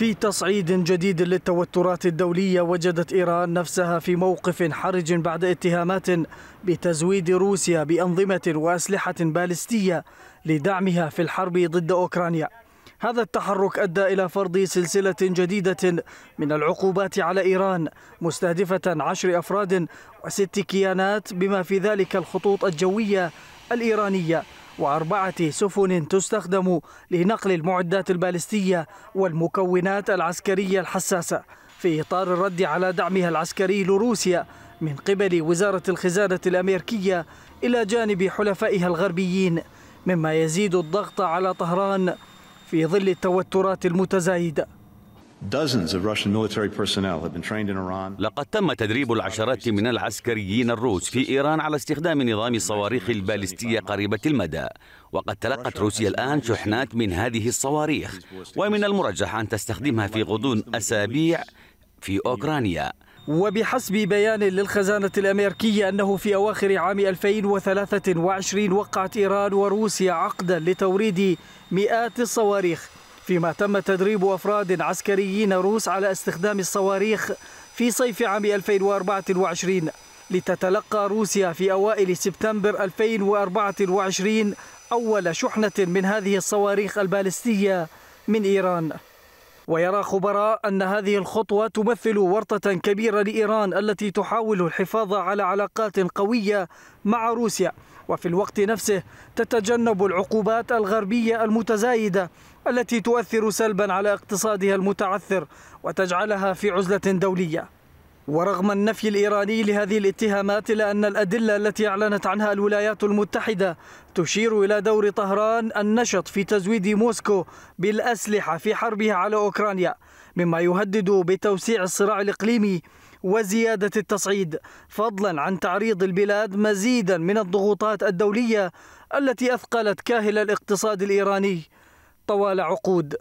في تصعيد جديد للتوترات الدولية وجدت إيران نفسها في موقف حرج بعد اتهامات بتزويد روسيا بأنظمة وأسلحة بالستية لدعمها في الحرب ضد أوكرانيا هذا التحرك أدى إلى فرض سلسلة جديدة من العقوبات على إيران مستهدفة عشر أفراد وست كيانات بما في ذلك الخطوط الجوية الإيرانية وأربعة سفن تستخدم لنقل المعدات البالستية والمكونات العسكرية الحساسة في إطار الرد على دعمها العسكري لروسيا من قبل وزارة الخزانة الأمريكية إلى جانب حلفائها الغربيين مما يزيد الضغط على طهران في ظل التوترات المتزايده لقد تم تدريب العشرات من العسكريين الروس في إيران على استخدام نظام الصواريخ البالستية قريبة المدى وقد تلقت روسيا الآن شحنات من هذه الصواريخ ومن المرجح أن تستخدمها في غضون أسابيع في أوكرانيا وبحسب بيان للخزانة الأمريكية أنه في أواخر عام 2023 وقعت إيران وروسيا عقدا لتوريد مئات الصواريخ فيما تم تدريب أفراد عسكريين روس على استخدام الصواريخ في صيف عام 2024 لتتلقى روسيا في أوائل سبتمبر 2024 أول شحنة من هذه الصواريخ البالستية من إيران ويرى خبراء أن هذه الخطوة تمثل ورطة كبيرة لإيران التي تحاول الحفاظ على علاقات قوية مع روسيا وفي الوقت نفسه تتجنب العقوبات الغربية المتزايدة التي تؤثر سلبا على اقتصادها المتعثر وتجعلها في عزلة دولية ورغم النفي الإيراني لهذه الاتهامات إلا أن الأدلة التي أعلنت عنها الولايات المتحدة تشير إلى دور طهران النشط في تزويد موسكو بالأسلحة في حربها على أوكرانيا مما يهدد بتوسيع الصراع الإقليمي وزيادة التصعيد فضلا عن تعريض البلاد مزيدا من الضغوطات الدولية التي أثقلت كاهل الاقتصاد الإيراني طوال عقود